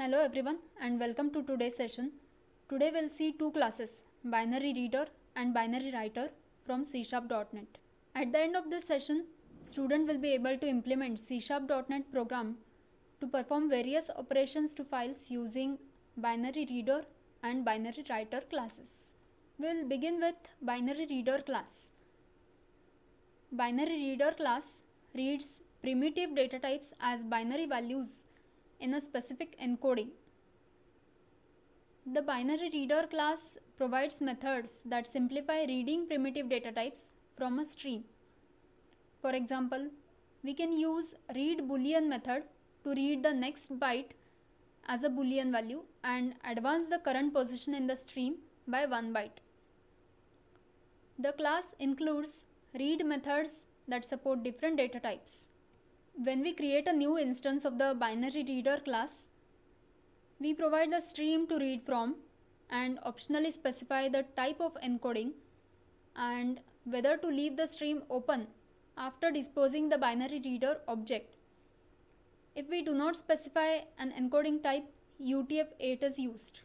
Hello everyone and welcome to today's session. Today we'll see two classes, binary reader and binary writer from csharp.net. At the end of this session, student will be able to implement csharp.net program to perform various operations to files using binary reader and binary writer classes. We'll begin with binary reader class. Binary reader class reads primitive data types as binary values in a specific encoding. The binary reader class provides methods that simplify reading primitive data types from a stream. For example, we can use read boolean method to read the next byte as a boolean value and advance the current position in the stream by one byte. The class includes read methods that support different data types when we create a new instance of the binary reader class, we provide the stream to read from and optionally specify the type of encoding and whether to leave the stream open after disposing the binary reader object. If we do not specify an encoding type, UTF-8 is used.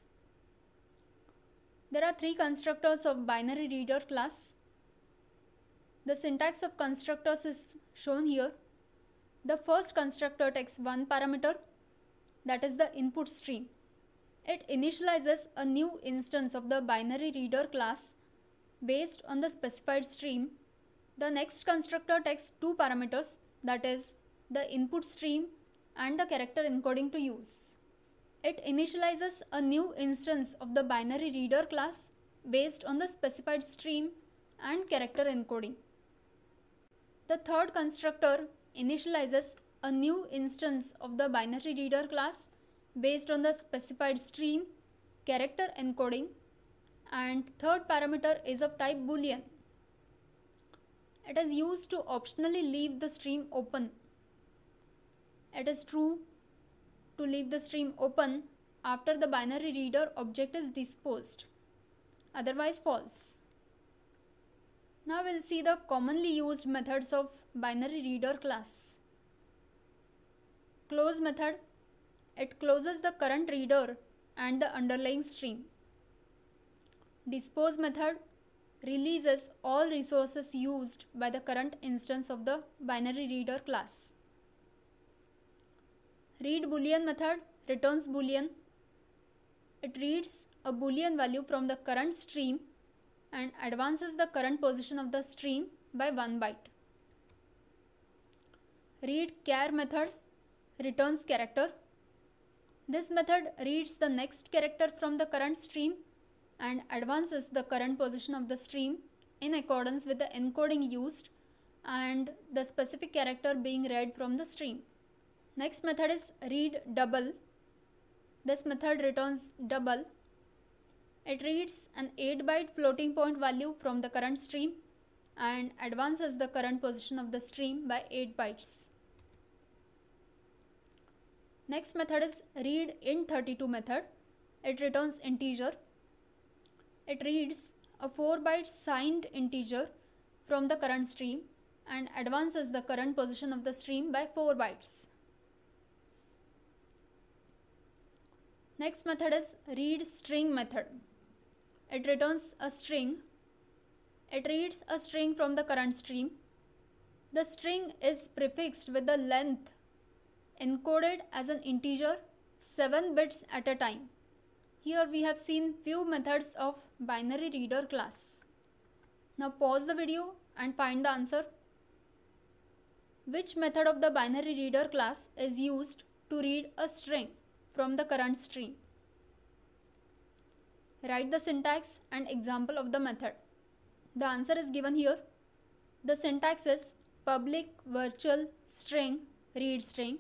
There are three constructors of binary reader class. The syntax of constructors is shown here. The first constructor takes one parameter, that is the input stream. It initializes a new instance of the binary reader class based on the specified stream. The next constructor takes two parameters, that is the input stream and the character encoding to use. It initializes a new instance of the binary reader class based on the specified stream and character encoding. The third constructor initializes a new instance of the binary reader class based on the specified stream, character encoding and third parameter is of type boolean. It is used to optionally leave the stream open. It is true to leave the stream open after the binary reader object is disposed, otherwise false. Now we'll see the commonly used methods of binary reader class. Close method. It closes the current reader and the underlying stream. Dispose method releases all resources used by the current instance of the binary reader class. Read boolean method returns boolean. It reads a boolean value from the current stream and advances the current position of the stream by 1 byte. Read care method returns character. This method reads the next character from the current stream and advances the current position of the stream in accordance with the encoding used and the specific character being read from the stream. Next method is read double. This method returns double it reads an 8 byte floating point value from the current stream and advances the current position of the stream by 8 bytes. Next method is read int32 method. It returns integer. It reads a 4 byte signed integer from the current stream and advances the current position of the stream by 4 bytes. Next method is read string method it returns a string. It reads a string from the current stream. The string is prefixed with the length encoded as an integer 7 bits at a time. Here we have seen few methods of binary reader class. Now pause the video and find the answer. Which method of the binary reader class is used to read a string from the current stream? Write the syntax and example of the method. The answer is given here. The syntax is public virtual string read string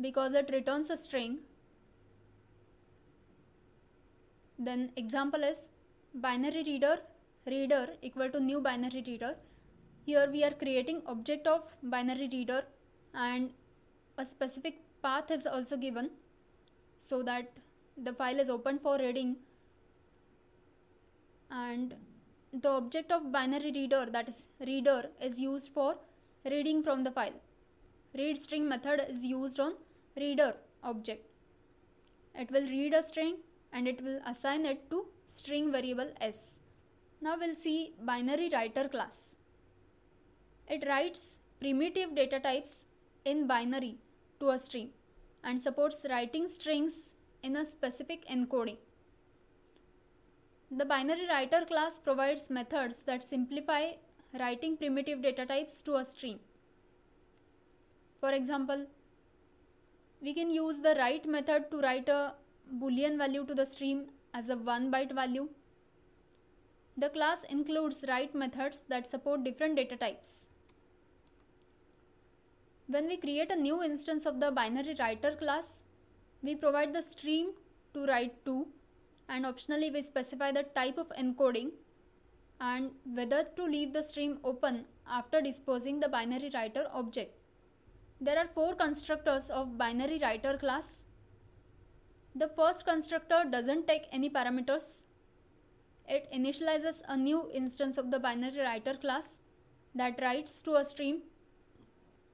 because it returns a string. Then example is binary reader reader equal to new binary reader. Here we are creating object of binary reader and a specific path is also given so that the file is open for reading and the object of binary reader that is reader is used for reading from the file. Read string method is used on reader object. It will read a string and it will assign it to string variable s. Now we'll see binary writer class. It writes primitive data types in binary to a string and supports writing strings in a specific encoding. The binary writer class provides methods that simplify writing primitive data types to a stream. For example, we can use the write method to write a boolean value to the stream as a 1 byte value. The class includes write methods that support different data types. When we create a new instance of the binary writer class, we provide the stream to write to and optionally we specify the type of encoding and whether to leave the stream open after disposing the binary writer object. There are four constructors of binary writer class. The first constructor doesn't take any parameters. It initializes a new instance of the binary writer class that writes to a stream.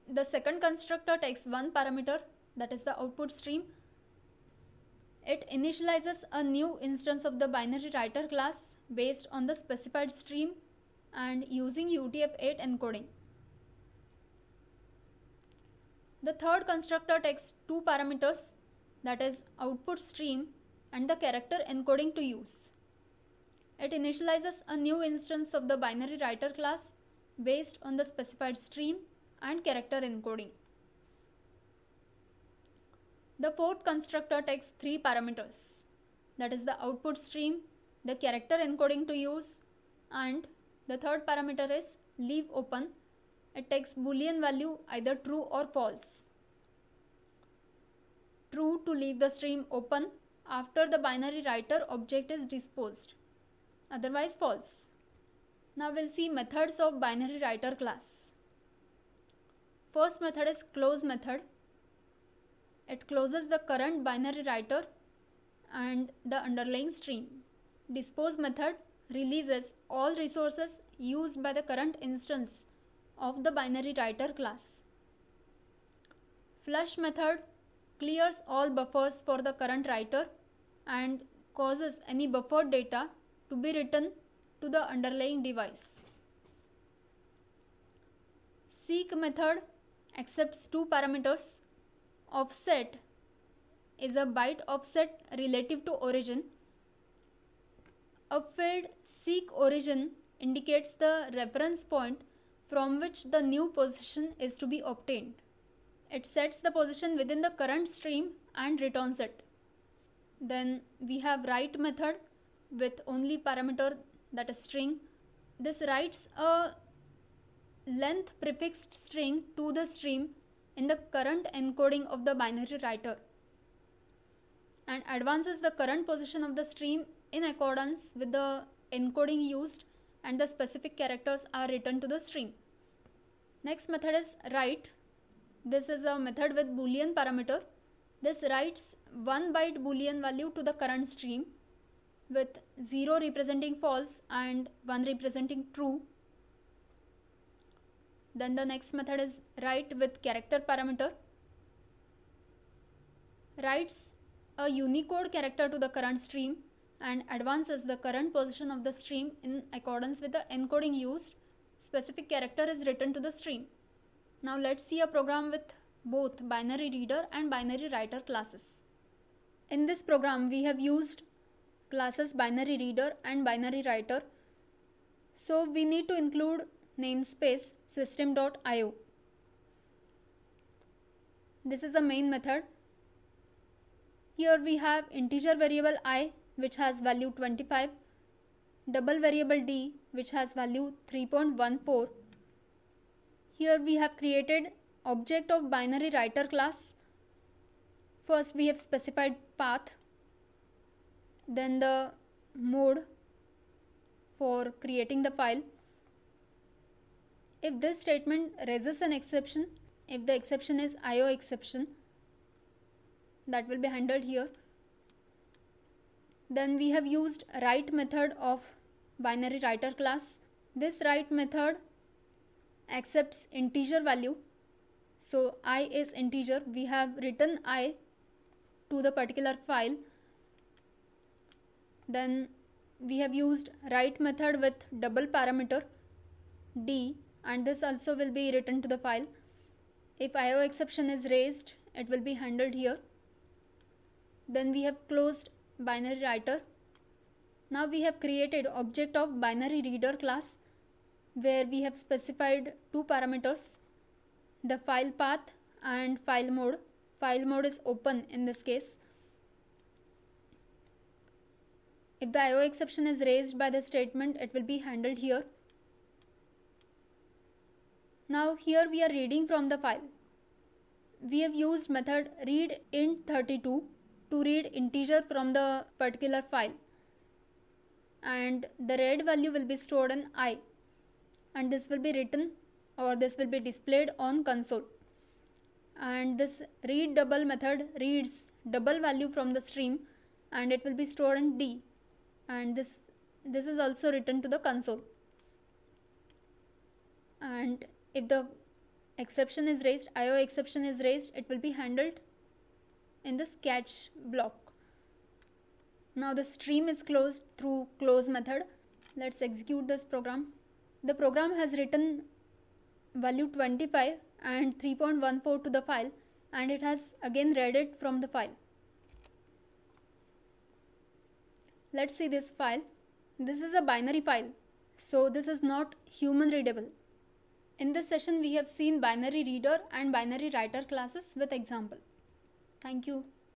The second constructor takes one parameter that is the output stream it initializes a new instance of the binary writer class based on the specified stream and using UTF-8 encoding. The third constructor takes two parameters that is output stream and the character encoding to use. It initializes a new instance of the binary writer class based on the specified stream and character encoding. The fourth constructor takes three parameters that is the output stream, the character encoding to use and the third parameter is leave open. It takes boolean value either true or false. True to leave the stream open after the binary writer object is disposed otherwise false. Now we'll see methods of binary writer class. First method is close method it closes the current binary writer and the underlying stream. Dispose method releases all resources used by the current instance of the binary writer class. Flush method clears all buffers for the current writer and causes any buffered data to be written to the underlying device. Seek method accepts two parameters offset is a byte offset relative to origin. A field seek origin indicates the reference point from which the new position is to be obtained. It sets the position within the current stream and returns it. Then we have write method with only parameter that is string. This writes a length prefixed string to the stream in the current encoding of the binary writer and advances the current position of the stream in accordance with the encoding used and the specific characters are written to the stream. Next method is write. This is a method with boolean parameter. This writes 1 byte boolean value to the current stream with 0 representing false and 1 representing true then the next method is write with character parameter. Writes a Unicode character to the current stream and advances the current position of the stream in accordance with the encoding used. Specific character is written to the stream. Now let's see a program with both binary reader and binary writer classes. In this program, we have used classes binary reader and binary writer. So we need to include namespace system.io. This is the main method. Here we have integer variable i which has value 25, double variable d which has value 3.14. Here we have created object of binary writer class. First we have specified path, then the mode for creating the file if this statement raises an exception, if the exception is IO exception, that will be handled here. Then we have used write method of binary writer class. This write method accepts integer value. So i is integer. We have written i to the particular file. Then we have used write method with double parameter d and this also will be written to the file. If IO exception is raised, it will be handled here. Then we have closed binary writer. Now we have created object of binary reader class where we have specified two parameters, the file path and file mode. File mode is open in this case. If the IO exception is raised by the statement, it will be handled here. Now here we are reading from the file. We have used method read int32 to read integer from the particular file and the read value will be stored in i and this will be written or this will be displayed on console and this read double method reads double value from the stream and it will be stored in d and this this is also written to the console and if the exception is raised IO exception is raised it will be handled in this catch block now the stream is closed through close method let's execute this program the program has written value 25 and 3.14 to the file and it has again read it from the file let's see this file this is a binary file so this is not human readable in this session, we have seen binary reader and binary writer classes with example. Thank you.